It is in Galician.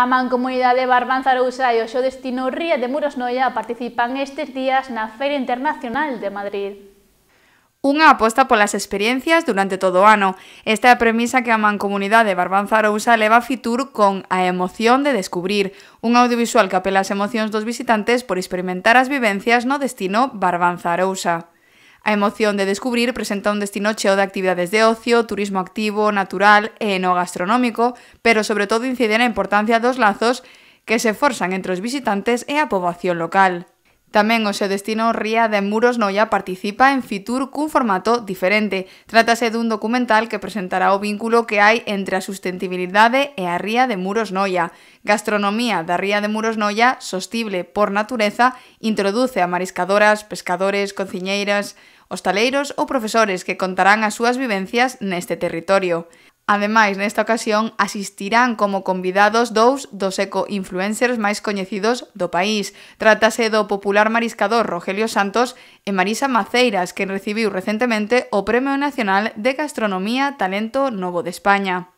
A Mancomunidade Barbanzarousa e o seu destino Ría de Muros Noia participan estes días na Feria Internacional de Madrid. Unha aposta polas experiencias durante todo o ano. Esta é a premisa que a Mancomunidade Barbanzarousa leva a Fitur con A emoción de descubrir, un audiovisual que apela ás emocións dos visitantes por experimentar as vivencias no destino Barbanzarousa. A emoción de descubrir presenta un destino cheo de actividades de ocio, turismo activo, natural e no gastronómico, pero sobre todo incide en la importancia dos lazos que se forzan entre los visitantes e la población local. Tamén o seu destino Ría de Muros Noia participa en Fitur cun formato diferente. Trátase dun documental que presentará o vínculo que hai entre a sustentabilidade e a Ría de Muros Noia. Gastronomía da Ría de Muros Noia, sostible por natureza, introduce a mariscadoras, pescadores, cociñeiras, hostaleiros ou profesores que contarán as súas vivencias neste territorio. Ademais, nesta ocasión asistirán como convidados dous dos eco-influencers máis coñecidos do país. Trátase do popular mariscador Rogelio Santos e Marisa Maceiras, que recibiu recentemente o Premio Nacional de Gastronomía Talento Novo de España.